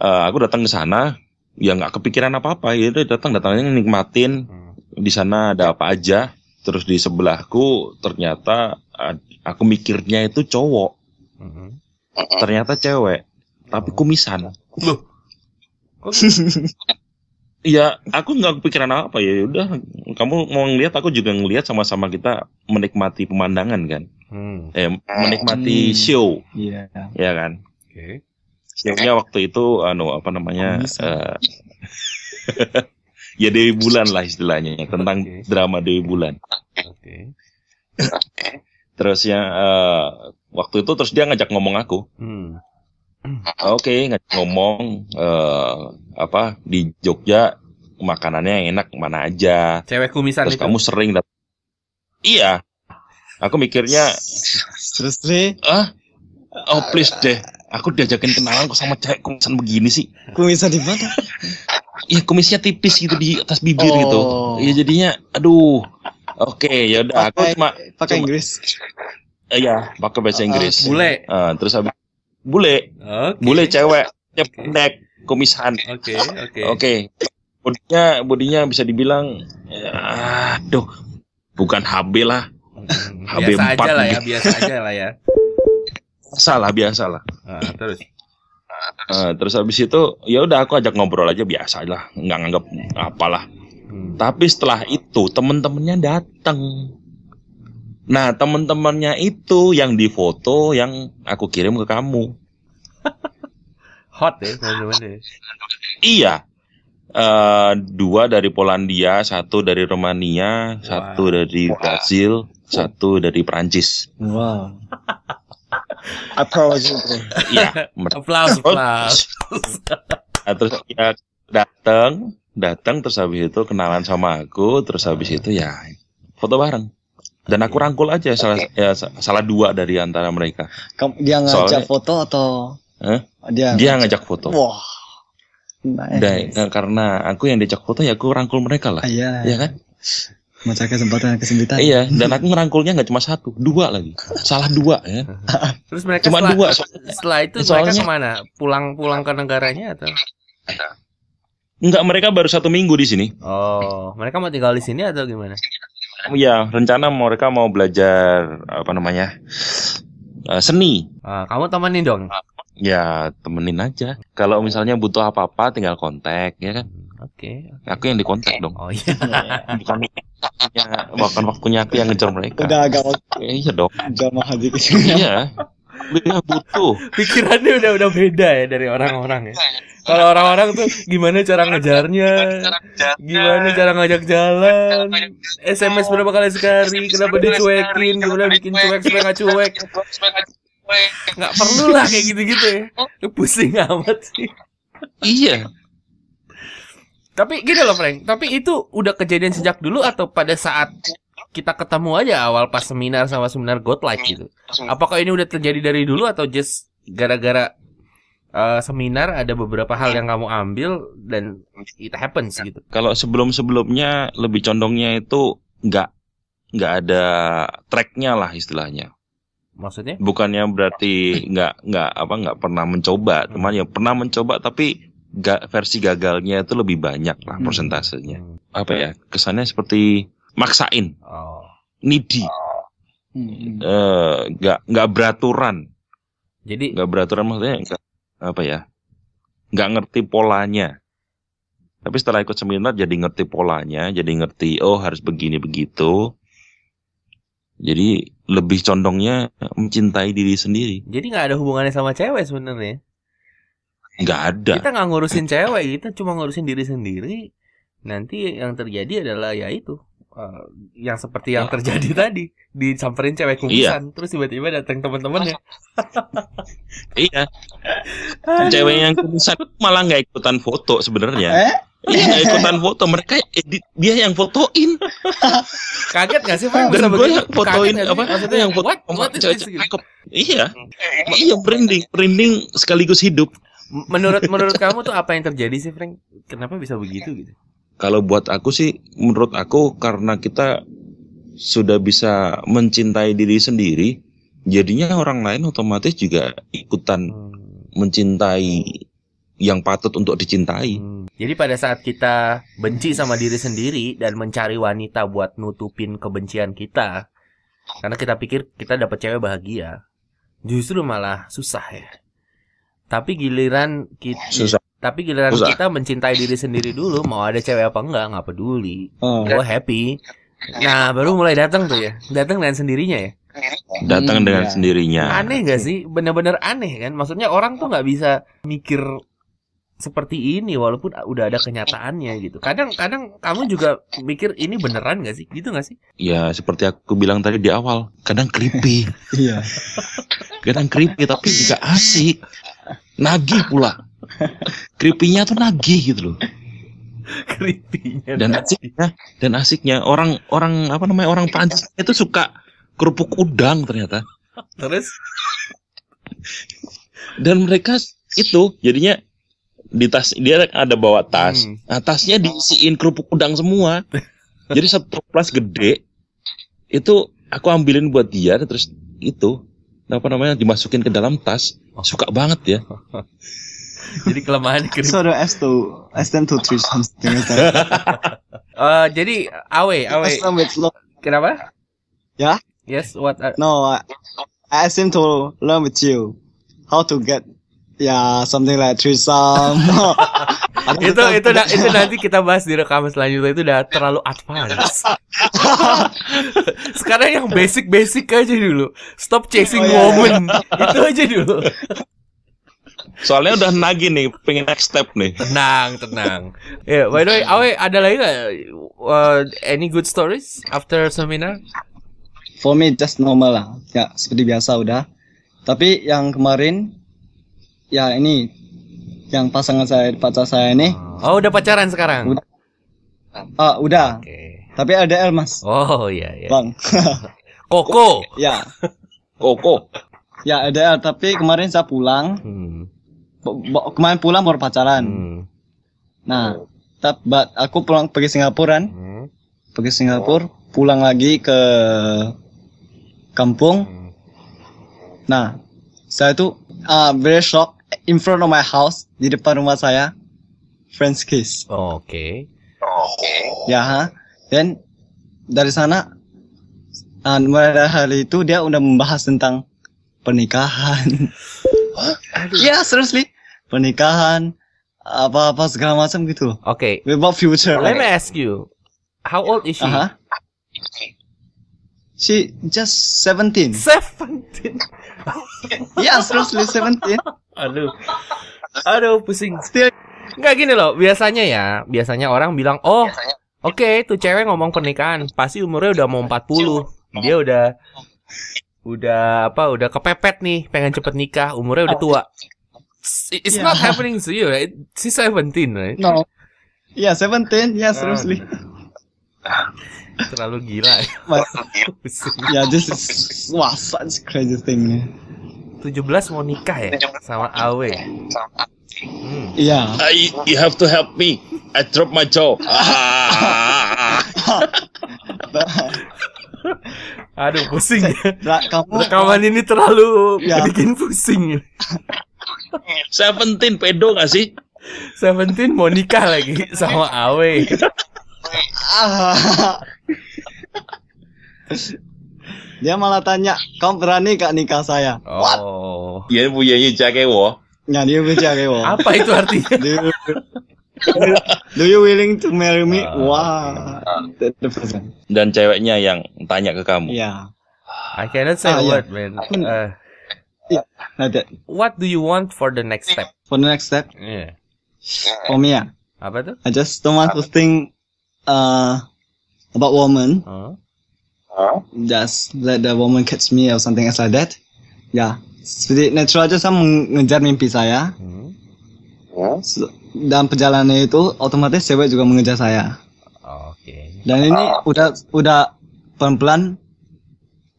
uh, eh, aku datang ke sana ya nggak kepikiran apa apa ya datang datangnya nikmatin hmm. di sana ada apa aja terus di sebelahku ternyata aku mikirnya itu cowok -hmm. ternyata cewek tapi kumisan. Loh. Iya, <laughs> aku nggak kepikiran apa ya. Udah, kamu mau ngelihat, aku juga ngelihat sama-sama kita menikmati pemandangan kan. Hmm. Eh, menikmati hmm. show. Iya. Yeah. Iya kan. Oke. Okay. Show-nya waktu itu, anu apa namanya? uh, <laughs> ya Dewi Bulan lah istilahnya tentang drama Dewi Bulan. Oke. Okay. terus yang uh, eh, waktu itu terus dia ngajak ngomong aku. Hmm. Ah, oke, okay, ngomong uh, apa di Jogja makanannya yang enak mana aja. Cewek misalnya. Terus itu. kamu sering dat- Iya. Aku mikirnya terus Ah? Oh, please deh. Aku diajakin kenalan kok sama cewek kumisan begini sih. Kumisan di mana? Iya, kumisnya tipis gitu di atas bibir gitu. oh. gitu. Iya jadinya aduh. Oke, okay, ya udah aku cuma pakai Inggris. Iya, pakai bahasa Inggris. Bule. Uh, terus habis bule okay. bule cewek okay. pendek komisan oke okay, oke okay. oke okay. bodinya bodinya bisa dibilang ya, aduh bukan HB lah HB hmm, biasa 4 ya, gitu. aja lah ya biasa aja lah ya salah biasa lah nah, terus Uh, terus habis itu ya udah aku ajak ngobrol aja biasa lah nggak nganggap apalah hmm. tapi setelah itu temen-temennya datang Nah, temen-temennya itu yang difoto yang aku kirim ke kamu. <laughs> Hot ya, teman-teman. Ya. iya. Uh, dua dari Polandia, satu dari Romania, wow. satu dari wow. Brazil, satu dari Prancis. Wow. <laughs> Applause. Iya. Applause, applause. <laughs> Nah, terus ya datang, datang terus habis itu kenalan sama aku, terus habis itu ya foto bareng dan aku iya. rangkul aja okay. salah ya, salah dua dari antara mereka dia ngajak Soalnya, foto atau huh? dia dia ngajak, ngajak foto wah nah Nice. Dan, eh, karena aku yang diajak foto ya aku rangkul mereka lah ah, iya ya kan Masa kesempatan kesempitan. Iya, dan aku merangkulnya nggak cuma satu, dua lagi. Salah dua ya. Terus mereka cuma setelah, dua. Soalnya, setelah itu soalnya, mereka kemana? Pulang-pulang ke negaranya atau? Enggak, mereka baru satu minggu di sini. Oh, mereka mau tinggal di sini atau gimana? <laughs> Ya rencana mereka mau belajar apa namanya? Uh, seni. Uh, kamu temenin dong. Ah, ya, temenin aja. Kalau misalnya butuh apa-apa tinggal kontak, ya kan? Hmm, oke. Okay, okay. Aku yang dikontak okay. dong. Oh iya. <laughs> bukan waktunya, bukan waktunya aku yang ngejar mereka. Udah agak waktu. Iya dong. Jamaah haji. Iya beda butuh <laughs> pikirannya udah udah beda ya dari orang-orang ya kalau orang-orang tuh gimana cara ngejarnya gimana cara ngajak jalan sms berapa kali sekali kenapa dicuekin gimana bikin cuek supaya nggak cuek nggak perlu lah kayak gitu-gitu ya pusing amat sih iya tapi gini loh Frank tapi itu udah kejadian sejak dulu atau pada saat kita ketemu aja awal pas seminar sama seminar Godlike hmm. gitu. Apakah ini udah terjadi dari dulu atau just gara-gara uh, seminar ada beberapa hal yang kamu ambil dan it happens ya. gitu? Kalau sebelum-sebelumnya lebih condongnya itu nggak nggak ada tracknya lah istilahnya. Maksudnya? Bukannya berarti nggak nggak apa nggak pernah mencoba, teman hmm. yang pernah mencoba tapi ga, versi gagalnya itu lebih banyak lah hmm. persentasenya. Hmm. Apa ya kesannya seperti maksain oh. nidi nggak oh. hmm. Eh, nggak beraturan jadi nggak beraturan maksudnya gak, apa ya nggak ngerti polanya tapi setelah ikut seminar jadi ngerti polanya jadi ngerti oh harus begini begitu jadi lebih condongnya mencintai diri sendiri. Jadi nggak ada hubungannya sama cewek sebenarnya. Nggak ada. Kita nggak ngurusin cewek, kita cuma ngurusin diri sendiri. Nanti yang terjadi adalah ya itu Eh, yang seperti yang iya. terjadi <laughs> tadi disamperin cewek iya. kumisan iya. terus tiba-tiba datang teman-temannya <laughs> iya cewek yang kumisan malah nggak ikutan foto sebenarnya eh? Iya, iya nggak ikutan foto mereka edit dia yang fotoin <laughs> kaget gak sih Frank? dan gue yang fotoin apa maksudnya yang foto what, what iya eh. iya branding branding sekaligus hidup menurut menurut kamu tuh apa yang terjadi sih Frank kenapa bisa begitu gitu kalau buat aku sih, menurut aku karena kita sudah bisa mencintai diri sendiri, jadinya orang lain otomatis juga ikutan hmm. mencintai yang patut untuk dicintai. Hmm. Jadi pada saat kita benci sama diri sendiri dan mencari wanita buat nutupin kebencian kita, karena kita pikir kita dapat cewek bahagia, justru malah susah ya. Tapi giliran kita susah tapi giliran Usah. kita mencintai diri sendiri dulu mau ada cewek apa enggak nggak peduli hmm. gue happy nah baru mulai datang tuh ya datang dengan sendirinya ya datang hmm, dengan ya. sendirinya aneh gak sih bener-bener aneh kan maksudnya orang tuh nggak bisa mikir seperti ini walaupun udah ada kenyataannya gitu kadang-kadang kamu juga mikir ini beneran gak sih gitu gak sih ya seperti aku bilang tadi di awal kadang creepy iya kadang creepy tapi juga asik nagih pula creepy-nya tuh nagih gitu loh creepy-nya dan asiknya dan asiknya orang orang apa namanya orang Prancis itu suka kerupuk udang ternyata terus dan mereka itu jadinya di tas dia ada bawa tas hmm. nah tasnya diisiin kerupuk udang semua <laughs> jadi satu plus gede itu aku ambilin buat dia terus itu apa namanya dimasukin ke dalam tas suka banget ya <laughs> jadi kelemahan kripto. So ask to S them to treat something. uh, jadi awe awe. Kenapa? Ya? Yeah? Yes, what are... No, I, I seem to learn with you how to get ya yeah, something like threesome. <laughs> itu itu na itu nanti kita bahas di rekaman selanjutnya itu udah terlalu advance. Sekarang yang basic-basic aja dulu. Stop chasing oh, yeah, iya. woman. Yeah. itu aja dulu. Soalnya udah nagi nih, pengen next step nih. Tenang, tenang. Ya, <laughs> yeah, by the way, Awe ada lagi gak uh, any good stories after seminar? For me just normal lah. Ya, seperti biasa udah. Tapi yang kemarin ya ini yang pasangan saya, pacar saya ini. Oh, udah pacaran sekarang? Udah. Uh, udah. Okay. Tapi LDR, Mas. Oh, iya iya. Bang. <laughs> Koko. Ya. Koko. Ya, LDR tapi kemarin saya pulang. Hmm kemarin pulang baru pacaran. Hmm. Nah, tapi aku pulang pergi Singapura kan. Hmm. Pergi Singapura, pulang lagi ke kampung. Hmm. Nah, saya tuh uh, very shock in front of my house di depan rumah saya. friends kiss. Oke. Oh, Oke. Okay. Ya, ha? dan dari sana uh, mulai dari hari itu dia udah membahas tentang pernikahan. <laughs> Aduh. Ya, seriously. Pernikahan, apa-apa segala macam gitu. Oke. Okay. About future. Let me ask you. How old is she? Uh -huh. She just 17. 17. Ya seriously 17. Aduh. Aduh, pusing. Still. Enggak gini loh, biasanya ya, biasanya orang bilang, "Oh, oke, okay, tuh cewek ngomong pernikahan, pasti umurnya udah mau 40." Iya, Dia udah udah apa udah kepepet nih pengen cepet nikah umurnya udah oh. tua it's yeah. not <laughs> happening to you right she's seventeen right no yeah seventeen yeah seriously ah. <laughs> terlalu gila ya <laughs> yeah this is wah such crazy thing belas mau nikah ya sama Awe Hmm. Yeah. Uh, you, have to help me. I drop my jaw. <laughs> Aduh pusing. ya kamu rekaman ini terlalu ya. bikin pusing. Seventeen <laughs> pedo gak sih? Seventeen mau nikah lagi sama Awe. <laughs> Dia malah tanya, kamu berani gak nikah saya? Oh. Iya punya jaga wo. dia punya jaga wo. Apa itu artinya? Do you willing to marry me? Uh, Wah. Wow. Uh, ah. dan ceweknya yang tanya ke kamu. Yeah. I cannot say ah, ya. uh, word, yeah. man. Uh, yeah, that. What do you want for the next step? For the next step? Yeah. For me, ya. Apa tuh? I just don't want to think uh, about woman. Uh. -huh. Just let the woman catch me or something else like that. yeah. seperti natural aja saya mengejar mimpi saya. Hmm ya. dan perjalanan itu otomatis cewek juga mengejar saya oke okay. dan ini ah. udah udah pelan pelan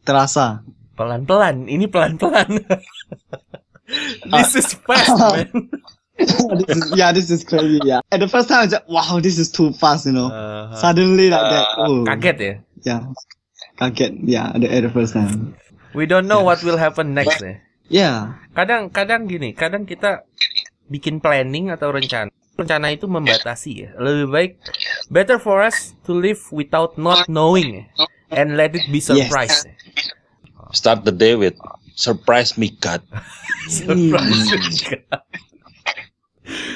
terasa pelan pelan ini pelan pelan <laughs> this is fast ah. man <laughs> this yeah, this is crazy. Yeah, at the first time, I just, wow, this is too fast, you know. Uh, Suddenly like that. Uh, oh. Kaget ya? Yeah, kaget. Yeah, the, at the first time. We don't know yeah. what will happen next ya. Yeah. Kadang-kadang gini, kadang kita bikin planning atau rencana rencana itu membatasi ya. Lebih baik better for us to live without not knowing and let it be surprise. Yes. Start the day with surprise me God. <laughs> surprise me hmm. God.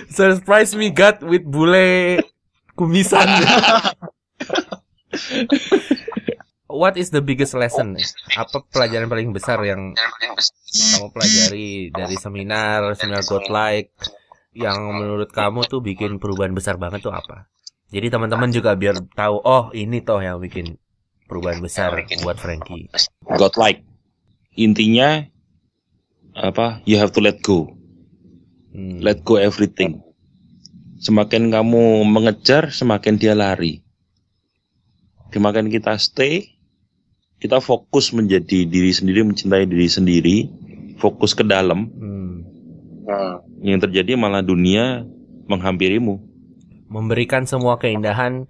surprise me God with bule kumisan. <laughs> what is the biggest lesson? Apa pelajaran paling besar yang kamu pelajari dari seminar seminar Godlike? yang menurut kamu tuh bikin perubahan besar banget tuh apa? Jadi teman-teman juga biar tahu oh ini toh yang bikin perubahan besar buat Frankie. Godlike, intinya apa? You have to let go. Hmm. Let go everything. Semakin kamu mengejar, semakin dia lari. Semakin kita stay, kita fokus menjadi diri sendiri, mencintai diri sendiri, fokus ke dalam. Hmm. Nah. Yang terjadi malah dunia menghampirimu. Memberikan semua keindahan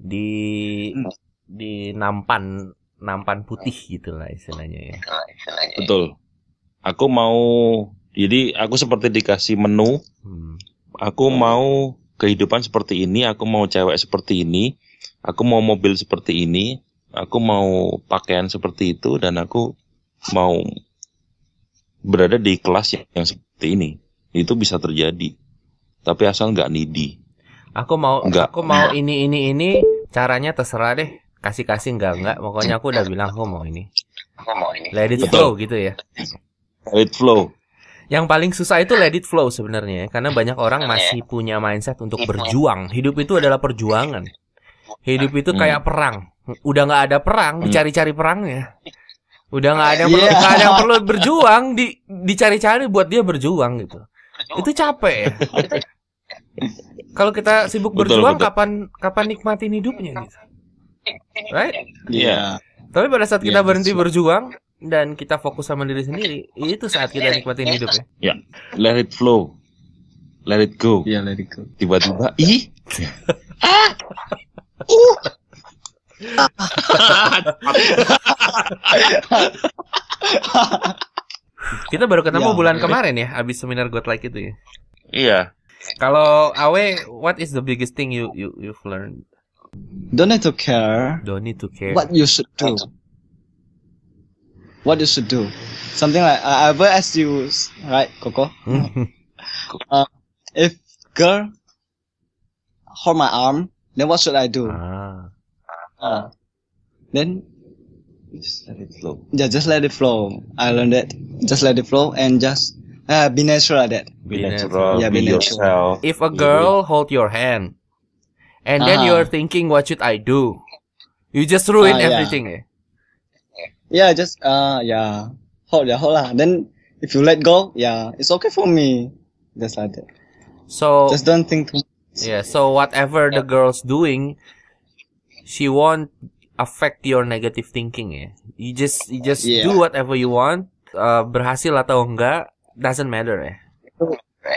di hmm. di nampan nampan putih gitulah istilahnya ya. Nah, Betul. Aku mau jadi aku seperti dikasih menu. Hmm. Aku hmm. mau kehidupan seperti ini, aku mau cewek seperti ini, aku mau mobil seperti ini, aku mau pakaian seperti itu dan aku mau berada di kelas yang, yang seperti ini itu bisa terjadi tapi asal nggak needy. aku mau nggak. aku mau ini ini ini caranya terserah deh kasih kasih nggak nggak pokoknya aku udah bilang aku mau ini aku mau ini let it flow gitu ya let flow yang paling susah itu let it flow sebenarnya karena banyak orang ya. masih punya mindset untuk berjuang hidup itu adalah perjuangan hidup itu kayak hmm. perang udah nggak ada perang, hmm. dicari-cari perangnya. Udah nggak ada iya. perlu, gak yang <laughs> perlu berjuang, di dicari-cari buat dia berjuang gitu. Berjuang. Itu capek ya. <laughs> Kalau kita sibuk betul, berjuang betul. kapan kapan nikmatin hidupnya gitu. Right? Iya. Yeah. Tapi pada saat kita yeah, berhenti berjuang dan kita fokus sama diri sendiri, itu saat kita iya. nikmatin iya. hidup ya. Yeah. Let it flow. Let it go. Iya, yeah, let it go. Tiba-tiba ih. <laughs> ah. Uh. <laughs> Kita baru ketemu ya, bulan ya. kemarin ya, abis seminar God Like itu ya. Iya. Kalau Awe, what is the biggest thing you you you've learned? Don't need to care. Don't need to care. What you should do. What you should do. Something like uh, I will ask you, right, Coco? <laughs> uh, if girl hold my arm, then what should I do? Ah. Ah. then just let it flow. Yeah, just let it flow. I learned that. Just let it flow and just uh, be natural at that. Be, be natural. natural. Yeah, be, be natural. Yourself. If a girl hold your hand, and uh then ah. you're thinking, what should I do? You just ruin uh, yeah. everything. Eh? Yeah, just uh, yeah, hold yeah, hold lah. Then if you let go, yeah, it's okay for me. Just like that. So just don't think too much. Yeah. So whatever yeah. the girl's doing, she won't affect your negative thinking ya. You just you just yeah. do whatever you want. Uh, berhasil atau enggak doesn't matter ya.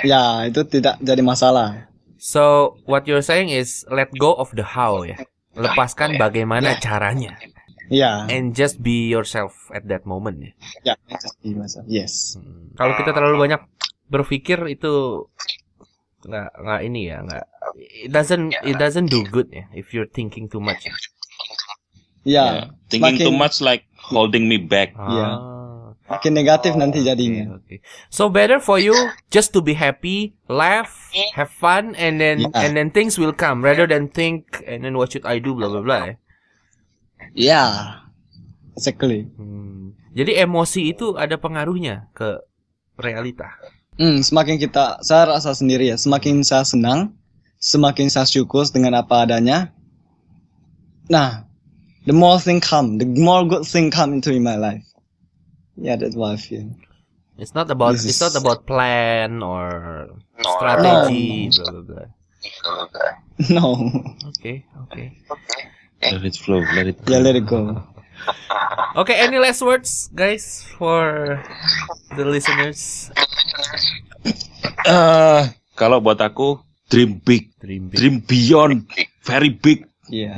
Ya itu tidak jadi masalah. So what you're saying is let go of the how ya. Lepaskan ya. bagaimana ya. caranya. Ya. Yeah. And just be yourself at that moment ya. Ya. Yeah, just be myself. Yes. Hmm. Kalau kita terlalu banyak berpikir itu nggak nggak ini ya nggak iya. it doesn't it iya. doesn't do good ya if you're thinking too much. Ya, yeah, yeah. thinking makin, too much like holding me back. Ah. ya Yeah. Makin oh, negatif oh, nanti jadinya. Okay, okay. So better for you just to be happy, laugh, have fun, and then yeah. and then things will come rather than think and then what should I do blah blah blah. Yeah, iya. exactly. Hmm. Jadi emosi itu ada pengaruhnya ke realita. Hmm, semakin kita, saya rasa sendiri ya, semakin saya senang, semakin saya syukur dengan apa adanya. Nah, the more thing come, the more good thing come into in my life. Yeah, that's what I feel. It's not about This it's not about plan or strategy, no. blah blah blah. <laughs> No. Okay, okay. Let it flow. Let it. Flow. Yeah, let it go. okay, any last words, guys, for the listeners? Uh, kalau buat aku dream big, dream, big. dream beyond, very big. Iya. Yeah.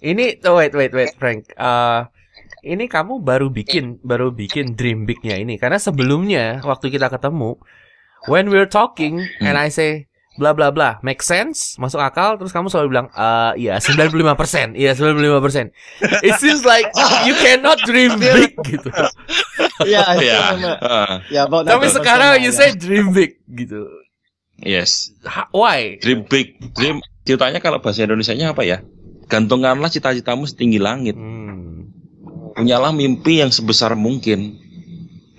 Ini oh wait wait wait Frank. Uh, ini kamu baru bikin baru bikin dream bignya ini karena sebelumnya waktu kita ketemu when we're talking hmm. and I say bla bla bla make sense masuk akal terus kamu selalu bilang eh iya 95% iya 95% it seems like you cannot dream iya. big gitu iya, iya, ya ya ya tapi sekarang you ya. say dream big gitu yes why dream big dream ceritanya kalau bahasa Indonesia-nya apa ya gantungkanlah cita-citamu setinggi langit hmm. punyalah mimpi yang sebesar mungkin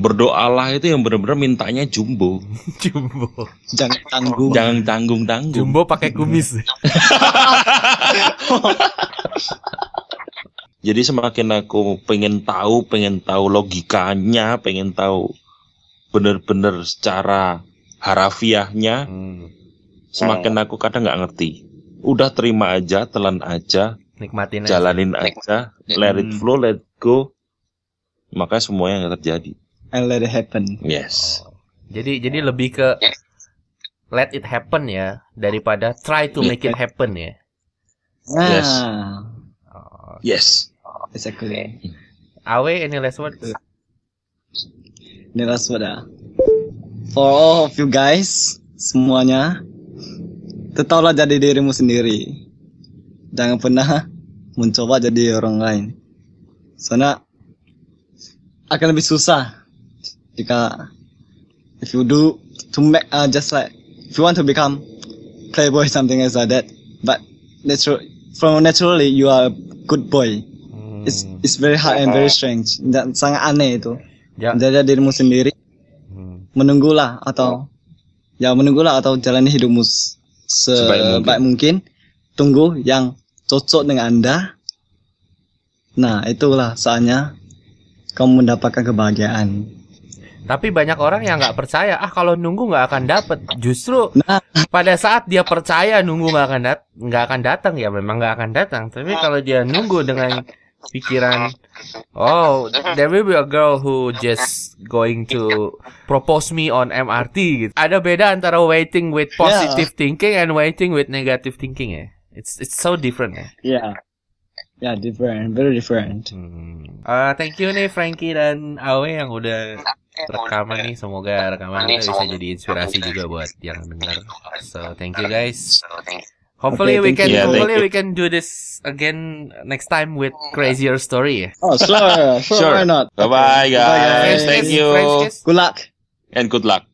berdoalah itu yang benar-benar mintanya jumbo. <laughs> Jumbo. Jangan tanggung. Jangan tanggung tanggung. Jumbo pakai kumis. <laughs> Jadi semakin aku pengen tahu, pengen tahu logikanya, pengen tahu benar-benar secara harafiahnya, hmm. semakin aku kadang nggak ngerti. Udah terima aja, telan aja, nikmatin jalanin aja, aja let it flow, let go. Maka semuanya yang terjadi and let it happen. Yes. Oh. Jadi jadi lebih ke let it happen ya daripada try to make it happen ya. Ah. Yes. Oh. yes. Exactly. Awe any last word uh. Any last word ah. For all of you guys semuanya tetaplah jadi dirimu sendiri. Jangan pernah mencoba jadi orang lain. Soalnya akan lebih susah jika if you do to make uh, just like if you want to become playboy <laughs> something else like that, but natural from naturally you are a good boy. Hmm. It's it's very hard and very nah. strange dan sangat aneh itu. Ya. Jadi dirimu sendiri hmm. menunggulah atau ya menunggulah atau jalani hidupmu sebaik mungkin. mungkin. Tunggu yang cocok dengan anda. Nah itulah saatnya kamu mendapatkan kebahagiaan. Tapi banyak orang yang nggak percaya, ah kalau nunggu nggak akan dapet. Justru nah. pada saat dia percaya nunggu nggak akan dat nggak akan datang ya memang nggak akan datang. Tapi kalau dia nunggu dengan pikiran, oh there will be a girl who just going to propose me on MRT gitu. Ada beda antara waiting with positive yeah. thinking and waiting with negative thinking ya. It's it's so different ya. Yeah. Ya, yeah, different, very different. Hmm. Uh, thank you nih Frankie dan Awe yang udah rekaman nih semoga iya, rekaman ini bisa jadi inspirasi juga buat yang dengar so thank you guys Hopefully okay, we can you. hopefully yeah, we can do this again next time with crazier story. Oh, sure, sure, sure. why not? Bye bye guys. Bye, guys. Thank you. Good luck. And good luck.